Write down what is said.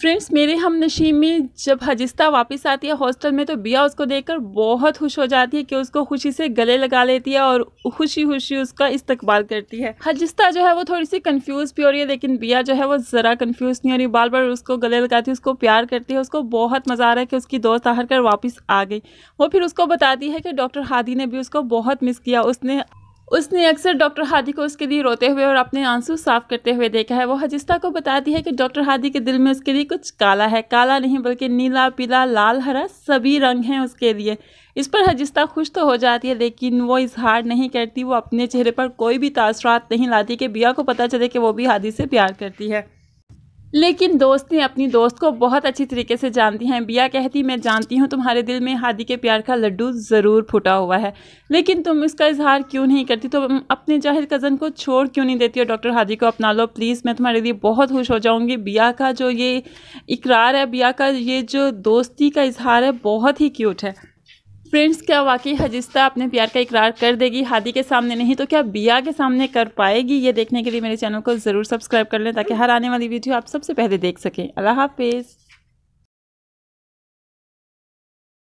friends मेरे हम नशी में जब हजिस्ता वापस आती है हॉस्टल में तो बिया उसको देखकर बहुत खुश हो जाती है कि उसको खुशी से गले लगा लेती है और खुशी खुशी उसका इस्तकबाल करती है हजिस्ता जो है वो थोड़ी सी कंफ्यूज भी हो रही है लेकिन बिया जो है वो ज़रा कंफ्यूज नहीं हो रही बार बार उसको गले लगाती है उसको प्यार करती है उसको बहुत मज़ा आ रहा है कि उसकी दोस्त हार कर वापस आ गई वो फिर उसको बताती है कि डॉक्टर हादी ने भी उसको बहुत मिस किया उसने उसने अक्सर डॉक्टर हादी को उसके लिए रोते हुए और अपने आंसू साफ करते हुए देखा है वो हजिस्ता को बताती है कि डॉक्टर हादी के दिल में उसके लिए कुछ काला है काला नहीं बल्कि नीला पीला लाल हरा सभी रंग हैं उसके लिए इस पर हजिस्ता खुश तो हो जाती है लेकिन वो इजहार नहीं करती वो अपने चेहरे पर कोई भी तासरात नहीं लाती कि बिया को पता चले कि वो भी हादी से प्यार करती है लेकिन दोस्त ने अपनी दोस्त को बहुत अच्छी तरीके से जानती हैं बिया कहती मैं जानती हूँ तुम्हारे दिल में हादी के प्यार का लड्डू ज़रूर फूटा हुआ है लेकिन तुम इसका इजहार क्यों नहीं करती तो अपने जाहिर कज़न को छोड़ क्यों नहीं देती हो डॉक्टर हादी को अपना लो प्लीज़ मैं तुम्हारे लिए बहुत खुश हो जाऊँगी बिया का जो ये इकरार है बिया का ये जो दोस्ती का इजहार है बहुत ही क्यूट है फ्रेंड्स क्या वाकई हजिस्ता अपने प्यार का इकरार कर देगी हादी के सामने नहीं तो क्या बिया के सामने कर पाएगी ये देखने के लिए मेरे चैनल को ज़रूर सब्सक्राइब कर लें ताकि हर आने वाली वीडियो आप सबसे पहले देख सकें अल्लाह हाफिज़